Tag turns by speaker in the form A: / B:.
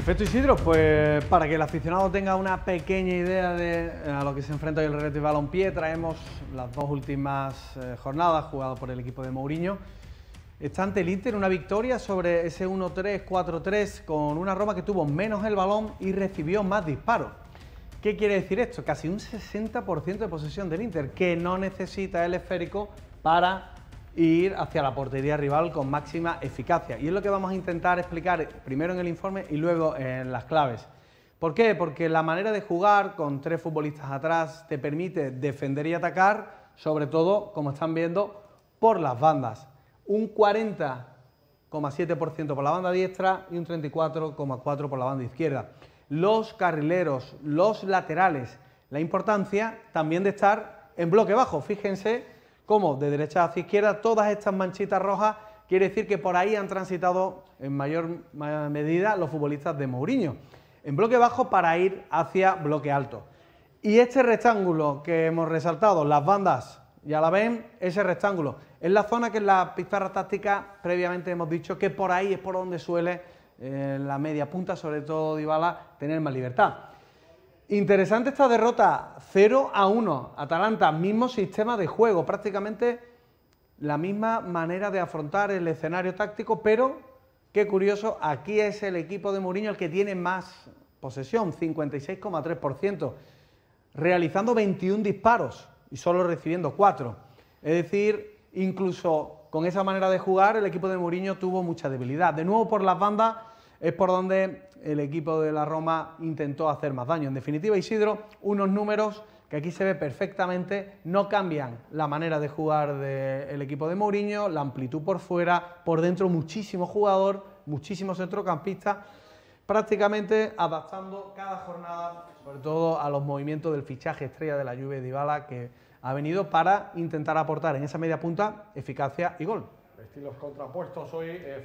A: Perfecto, Isidro. Pues para que el aficionado tenga una pequeña idea de eh, a lo que se enfrenta hoy el Real Balompié, traemos las dos últimas eh, jornadas jugadas por el equipo de Mourinho. Está ante el Inter una victoria sobre ese 1-3, 4-3, con una Roma que tuvo menos el balón y recibió más disparos. ¿Qué quiere decir esto? Casi un 60% de posesión del Inter, que no necesita el esférico para ir hacia la portería rival con máxima eficacia. Y es lo que vamos a intentar explicar primero en el informe y luego en las claves. ¿Por qué? Porque la manera de jugar con tres futbolistas atrás te permite defender y atacar, sobre todo, como están viendo, por las bandas. Un 40,7% por la banda diestra y un 34,4% por la banda izquierda. Los carrileros, los laterales, la importancia también de estar en bloque bajo. Fíjense como de derecha hacia izquierda, todas estas manchitas rojas, quiere decir que por ahí han transitado en mayor medida los futbolistas de Mourinho. En bloque bajo para ir hacia bloque alto. Y este rectángulo que hemos resaltado, las bandas, ya la ven, ese rectángulo, es la zona que en la pizarra táctica previamente hemos dicho que por ahí es por donde suele eh, la media punta, sobre todo Dybala, tener más libertad. Interesante esta derrota 0 a 1. Atalanta, mismo sistema de juego, prácticamente la misma manera de afrontar el escenario táctico, pero qué curioso, aquí es el equipo de Mourinho el que tiene más posesión, 56,3%, realizando 21 disparos y solo recibiendo 4. Es decir, incluso con esa manera de jugar, el equipo de Mourinho tuvo mucha debilidad. De nuevo por las bandas, es por donde el equipo de la Roma intentó hacer más daño. En definitiva, Isidro, unos números que aquí se ve perfectamente, no cambian la manera de jugar del equipo de Mourinho, la amplitud por fuera, por dentro muchísimo jugador, muchísimos centrocampistas, prácticamente adaptando cada jornada, sobre todo a los movimientos del fichaje estrella de la lluvia de Ibala que ha venido para intentar aportar en esa media punta eficacia y gol. Estilos contrapuestos hoy. Eh,